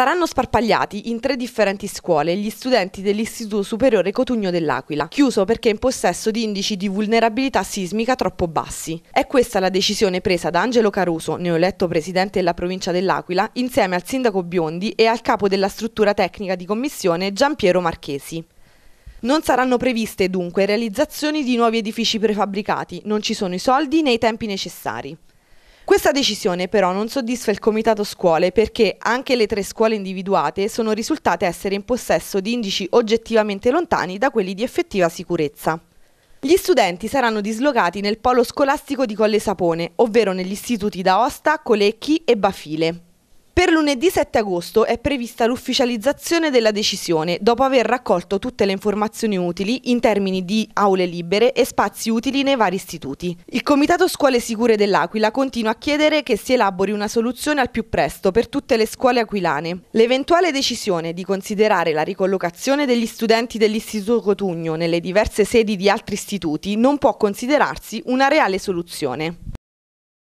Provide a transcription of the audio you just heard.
Saranno sparpagliati in tre differenti scuole gli studenti dell'Istituto Superiore Cotugno dell'Aquila, chiuso perché in possesso di indici di vulnerabilità sismica troppo bassi. È questa la decisione presa da Angelo Caruso, neoeletto presidente della provincia dell'Aquila, insieme al sindaco Biondi e al capo della struttura tecnica di commissione Giampiero Marchesi. Non saranno previste dunque realizzazioni di nuovi edifici prefabbricati, non ci sono i soldi né i tempi necessari. Questa decisione però non soddisfa il Comitato Scuole perché anche le tre scuole individuate sono risultate essere in possesso di indici oggettivamente lontani da quelli di effettiva sicurezza. Gli studenti saranno dislocati nel polo scolastico di Colle Sapone, ovvero negli istituti d'Aosta, Colecchi e Bafile. Per lunedì 7 agosto è prevista l'ufficializzazione della decisione dopo aver raccolto tutte le informazioni utili in termini di aule libere e spazi utili nei vari istituti. Il Comitato Scuole Sicure dell'Aquila continua a chiedere che si elabori una soluzione al più presto per tutte le scuole aquilane. L'eventuale decisione di considerare la ricollocazione degli studenti dell'Istituto Cotugno nelle diverse sedi di altri istituti non può considerarsi una reale soluzione.